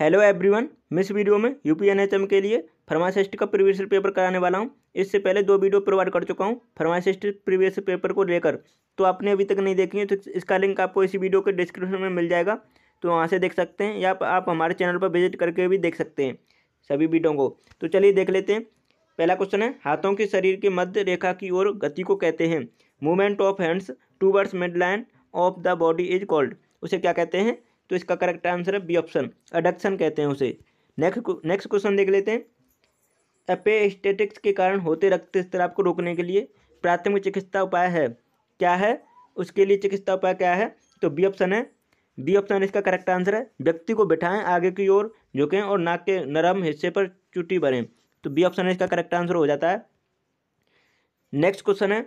hello everyone one miss video में U P के लिए फार्मासिस्ट का प्रीवियस पेपर कराने वाला हूं इससे पहले दो वीडियो प्रोवाइड कर चुका हूं फार्मासिस्ट प्रीवियस पेपर को लेकर तो आपने अभी तक नहीं देखी है तो इसका लिंक आपको इसी वीडियो के डिस्क्रिप्शन में मिल जाएगा तो वहाँ से देख सकते हैं या आप हमारे चैनल पर विजिट करके भी देख सकते हैं सभी वीडियो को तो चलिए देख लेते हैं पहला क्वेश्चन है हाथों के शरीर के मध्य रेखा की ओर गति को कहते हैं movement of hands towards mid line of the body is called उसे क्या कहते हैं तो इसका करेक्ट आंसर है बी ऑप्शन अडक्शन कहते हैं उसे नेक्स्ट नेक्स्ट क्वेश्चन देख लेते हैं एपेस्टेटिक्स के कारण होते रक्त स्त्राव को रोकने के लिए प्राथमिक चिकित्सा उपाय है क्या है उसके लिए चिकित्सा उपाय क्या है तो बी ऑप्शन है बी ऑप्शन इसका करेक्ट आंसर है व्यक्ति को बिठाएं आगे की ओर झुकें और नाक के नरम हिस्से पर चुटी भरें तो बी ऑप्शन इसका करेक्ट आंसर हो जाता है नेक्स्ट क्वेश्चन है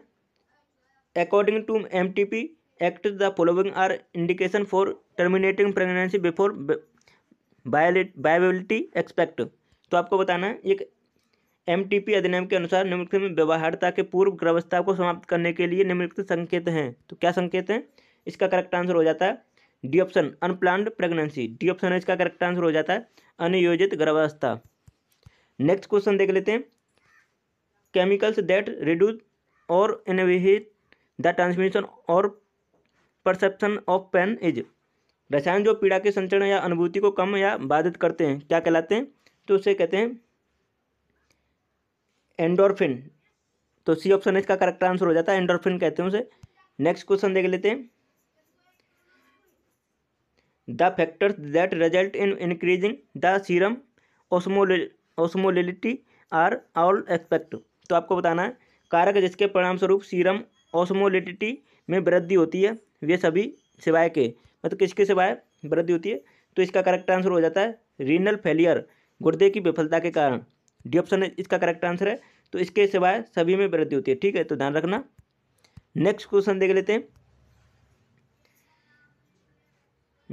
according to M T P act the following are indication for terminating pregnancy before viability except तो आपको बताना है एक एम अधिनियम के अनुसार निम्नलिखित में व्यवहारता के पूर्व गर्भावस्था को समाप्त करने के लिए निम्नलिखित संकेत हैं तो क्या संकेत हैं इसका करेक्ट आंसर हो जाता है D option unplanned pregnancy D option इसका करेक्ट आंसर हो जाता है अनियोजित गर्भावस्था नेक्स्ट क्वेश्चन देख लेते हैं chemicals that reduce or inhibit the transmission or perception of pain is रसायन जो पीड़ा के संचरण या अनुभूति को कम या बाधित करते हैं क्या कहलाते हैं तो उसे कहते हैं एंडोरफिन तो सी ऑप्शन इसका करेक्ट आंसर हो जाता है एंडोरफिन कहते हैं उसे नेक्स्ट क्वेश्चन देख लेते हैं the factors that result in increasing the serum osmolality are all except तो आपको बताना है कारक जिसके परिणामस्वरूप सीरम ओसमोलिटी में वृद्धि होती है ये सभी सिवाय के मतलब किसके सिवाय वृद्धि होती है तो इसका करेक्ट आंसर हो जाता है रीनल फेलियर गुर्दे की विफलता के कारण डी ऑप्शन इसका करेक्ट आंसर है तो इसके सिवाय सभी में वृद्धि होती है ठीक है तो ध्यान रखना नेक्स्ट क्वेश्चन देख लेते हैं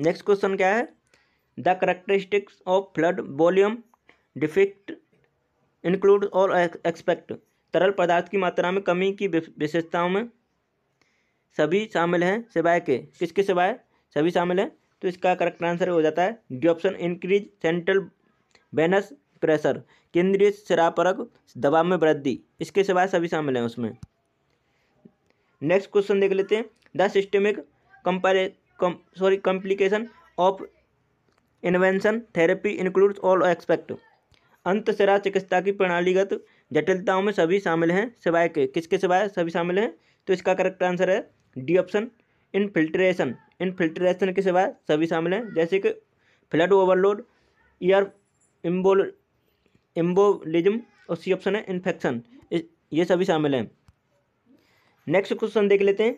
नेक्स्ट क्वेश्चन क्या है the characteristics of fluid volume deficit include or except तरल पदार्थ की मात्रा में कमी की विशेषताओं में सभी शामिल हैं सिवाय के किसके सिवाय सभी शामिल हैं तो इसका करेक्ट आंसर हो जाता है D option increase central venous pressure केंद्रीय शरापरक दबाव में वृद्धि इसके सिवाय सभी शामिल हैं उसमें नेक्स्ट क्वेश्चन देख लेते हैं the systemic compare com sorry complication of infusion therapy includes all except अंत शरा चिकित्सा की प्रणालीगत जटिलताओं में सभी शामिल हैं सिवाय के किसके सिवाय सभी शामिल हैं तो इसका करेक्ट आंसर है डी ऑप्शन इनफिल्ट्रेशन इनफिल्ट्रेशन के सिवाय सभी शामिल हैं जैसे कि fluid overload air embol embolism और सी ऑप्शन है इन्फेक्शन ये सभी शामिल हैं नेक्स्ट क्वेश्चन देख लेते हैं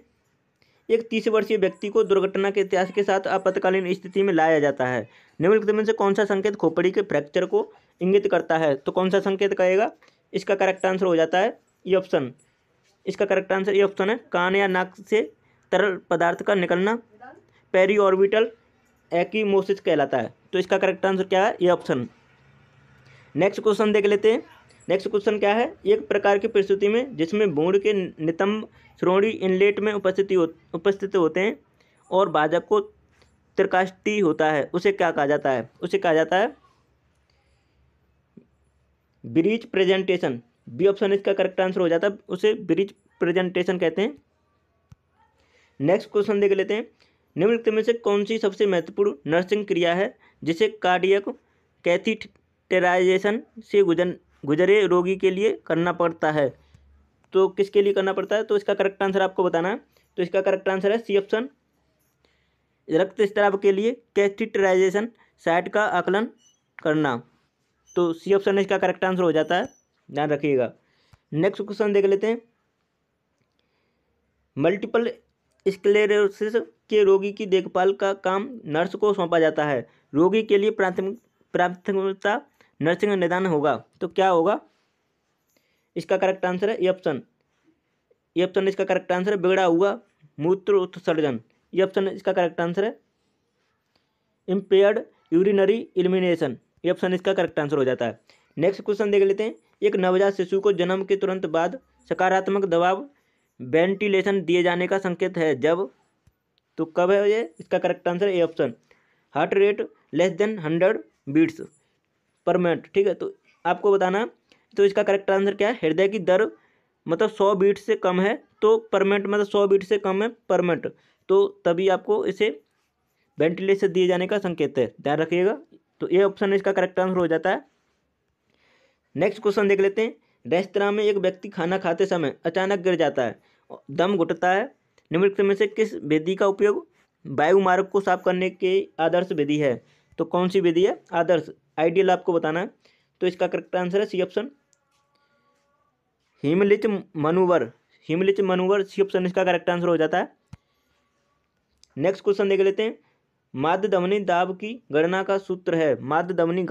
एक तीस वर्षीय व्यक्ति को दुर्घटना के इतिहास के साथ आपातकालीन स्थिति में लाया जाता है निम्नलिखित में से कौन सा संकेत खोपड़ी के फ्रैक्चर को इंगित करता है तो कौन सा संकेत कहेगा इसका करेक्ट आंसर हो जाता है ये ऑप्शन इसका करेक्ट आंसर ये ऑप्शन है कान या नाक से तरल पदार्थ का निकलना पेरी ऑर्बिटल एक्मोसिस कहलाता है तो इसका करेक्ट आंसर क्या है ये ऑप्शन नेक्स्ट क्वेश्चन देख लेते हैं नेक्स्ट क्वेश्चन क्या है एक प्रकार की परिस्थिति में जिसमें भूण के नितंब श्रोणी इनलेट में उपस्थिति हो, उपस्थित होते हैं और भाजक को त्रिकाष्टी होता है उसे क्या कहा जाता है उसे कहा जाता है ब्रीच प्रेजेंटेशन बी ऑप्शन इसका करेक्ट आंसर हो जाता है उसे ब्रिज प्रेजेंटेशन कहते हैं नेक्स्ट क्वेश्चन देख लेते हैं निम्नलिखित में से कौन सी सबसे महत्वपूर्ण नर्सिंग क्रिया है जिसे कार्डियक कैथिटेराइजेशन से गुजर गुजरे रोगी के लिए करना पड़ता है तो किसके लिए करना पड़ता है तो इसका करेक्ट आंसर आपको बताना है तो इसका करेक्ट आंसर है सी ऑप्शन रक्त स्त्राव के लिए कैथिटेराइजेशन साइट का आकलन करना तो सी ऑप्शन इसका करेक्ट आंसर हो जाता है ध्यान रखिएगा नेक्स्ट क्वेश्चन देख लेते हैं मल्टीपल स्क्लेरोसिस के रोगी की देखभाल का काम नर्स को सौंपा जाता है रोगी के लिए प्राथमिक प्राथमिकता नर्सिंग निदान होगा तो क्या होगा इसका करेक्ट आंसर है ये ऑप्शन ये ऑप्शन इसका करेक्ट आंसर है बिगड़ा हुआ मूत्र उत्सर्जन ये ऑप्शन इसका करेक्ट आंसर है इम्पेयर्ड यूरिनरी इलिमिनेशन ये ऑप्शन इसका करेक्ट आंसर हो जाता है नेक्स्ट क्वेश्चन देख लेते हैं एक नवजात शिशु को जन्म के तुरंत बाद सकारात्मक दबाव वेंटिलेशन दिए जाने का संकेत है जब तो कब है ये इसका correct answer A option heart rate less than hundred beats per minute ठीक है तो आपको बताना तो इसका करेक्ट आंसर क्या है हृदय की दर मतलब सौ बीट से कम है तो पर मिनट मतलब सौ बीट से कम है पर मिनट तो तभी आपको इसे वेंटिलेशन दिए जाने का संकेत है ध्यान रखिएगा तो ये ऑप्शन इसका करेक्ट आंसर हो जाता है नेक्स्ट क्वेश्चन देख लेते हैं रेस्तरा में एक व्यक्ति खाना खाते समय अचानक गिर जाता है दम घुटता है निम्नलिखित में से किस विधि का उपयोग वायु मार्ग को साफ करने के आदर्श विधि है तो कौन सी विधि है आदर्श आइडियल आपको बताना है तो इसका करेक्ट आंसर है C option Heimlich manoeuvre Heimlich manoeuvre C option इसका करेक्ट आंसर हो जाता है नेक्स्ट क्वेश्चन देख लेते हैं माध्य दमनी दाब की गणना का सूत्र है माध्य दमनी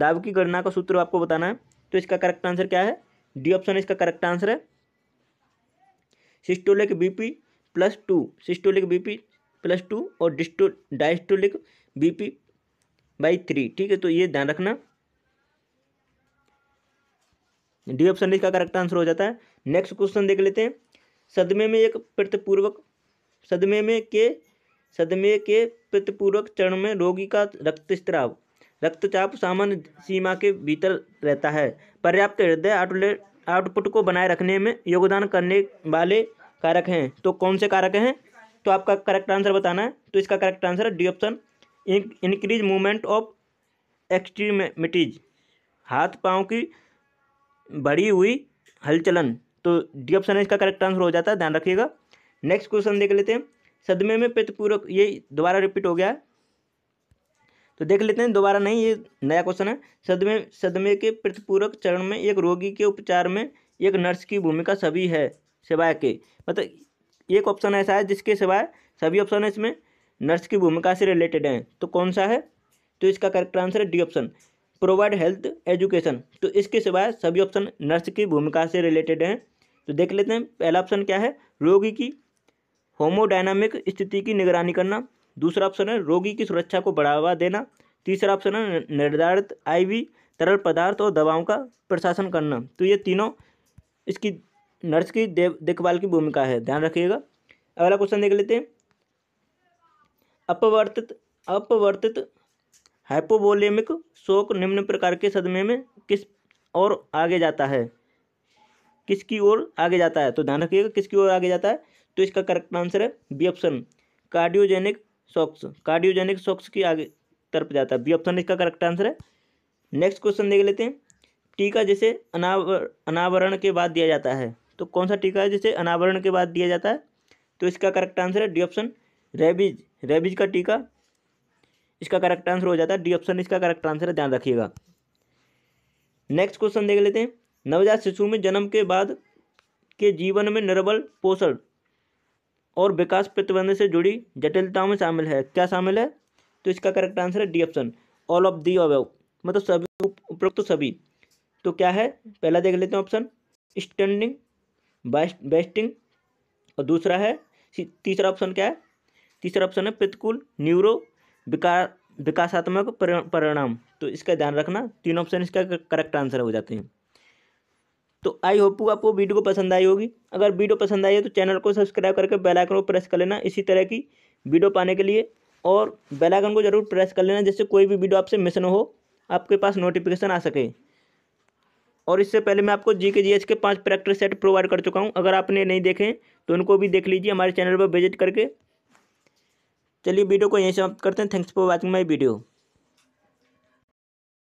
दाब की गणना का सूत्र आपको बताना है तो इसका करेक्ट आंसर क्या है डी ऑप्शन इसका करेक्ट आंसर है systolic BP plus two systolic BP plus two और disto diastolic BP by three ठीक है तो ये ध्यान रखना डी ऑप्शन इसका करेक्ट आंसर हो जाता है नेक्स्ट क्वेश्चन देख लेते हैं सदमे में एक प्रतिपूर्वक सदमे में के सदमे के प्रतिपूर्वक चरण में रोगी का रक्त स्त्राव रक्तचाप सामान्य सीमा के भीतर रहता है पर्याप्त हृदय आउटलेट आउटपुट को बनाए रखने में योगदान करने वाले कारक हैं तो कौन से कारक हैं तो आपका करेक्ट आंसर बताना है तो इसका करेक्ट आंसर है D option increase movement of extremities हाथ पाँव की बढ़ी हुई हलचलन तो डी ऑप्शन इसका करेक्ट आंसर हो जाता है ध्यान रखिएगा नेक्स्ट क्वेश्चन देख लेते हैं सदमे में प्रतिपूरक ये दोबारा रिपीट हो गया तो देख लेते हैं दोबारा नहीं ये नया क्वेश्चन है सदमे सदमे के प्रतिपूरक चरण में एक रोगी के उपचार में एक नर्स की भूमिका सभी है सिवाय के मतलब एक ऑप्शन ऐसा है जिसके सिवाय सभी ऑप्शन है इसमें नर्स की भूमिका से रिलेटेड हैं तो कौन सा है तो इसका करेक्ट आंसर है D option provide health education तो इसके सिवाय सभी ऑप्शन नर्स की भूमिका से रिलेटेड हैं तो देख लेते हैं पहला ऑप्शन क्या है रोगी की होमोडाइनमिक स्थिति की निगरानी करना दूसरा ऑप्शन है रोगी की सुरक्षा को बढ़ावा देना तीसरा ऑप्शन है निर्धारित आईवी तरल पदार्थ और दवाओं का प्रशासन करना तो ये तीनों इसकी नर्स की देखभाल की भूमिका है ध्यान रखिएगा अगला क्वेश्चन देख लेते हैं अपवर्तित अपवर्तित हाइपोवोलेमिक शोक निम्न प्रकार के सदमे में किस और आगे जाता है किसकी ओर आगे जाता है तो ध्यान रखिएगा किसकी ओर आगे जाता है तो इसका करेक्ट आंसर है B option cardiogenic shocks cardiogenic shocks की आगे तरफ जाता है बी ऑप्शन इसका करेक्ट आंसर है नेक्स्ट क्वेश्चन देख लेते हैं टीका जैसे अनावर अनावरण के बाद दिया जाता है तो कौन सा टीका है जैसे अनावरण के बाद दिया जाता है तो इसका करेक्ट आंसर है डी ऑप्शन रेबीज रेबीज का टीका इसका करेक्ट आंसर हो जाता है डी ऑप्शन इसका करेक्ट आंसर है ध्यान रखिएगा नेक्स्ट क्वेश्चन देख लेते हैं नवजात शिशु में जन्म के बाद के जीवन में निर्बल पोषण और विकास प्रतिबंध से जुड़ी जटिलताओं में शामिल है क्या शामिल है तो इसका करेक्ट आंसर है D option all of the above मतलब सभी उपरोक्त तो सभी तो क्या है पहला देख लेते हैं ऑप्शन स्टैंडिंग बेस्टिंग और दूसरा है तीसरा ऑप्शन क्या है तीसरा ऑप्शन है प्रतिकूल न्यूरो विकास विकासात्मक परिणाम तो इसका ध्यान रखना तीन ऑप्शन इसका करेक्ट आंसर हो जाते हैं तो आई होप आपको वीडियो पसंद आई होगी अगर वीडियो पसंद आई है तो चैनल को सब्सक्राइब करके बेल आइकन को प्रेस कर लेना इसी तरह की वीडियो पाने के लिए और बेल आइकन को जरूर प्रेस कर लेना जिससे कोई भी वीडियो आपसे मिस न हो आपके पास नोटिफिकेशन आ सके और इससे पहले मैं आपको जी के जी एस के पाँच प्रैक्टिस सेट प्रोवाइड कर चुका हूँ अगर आपने नहीं देखे तो उनको भी देख लीजिए हमारे चैनल पर विजिट करके चलिए वीडियो को यहीं समाप्त करते हैं thanks for watching my video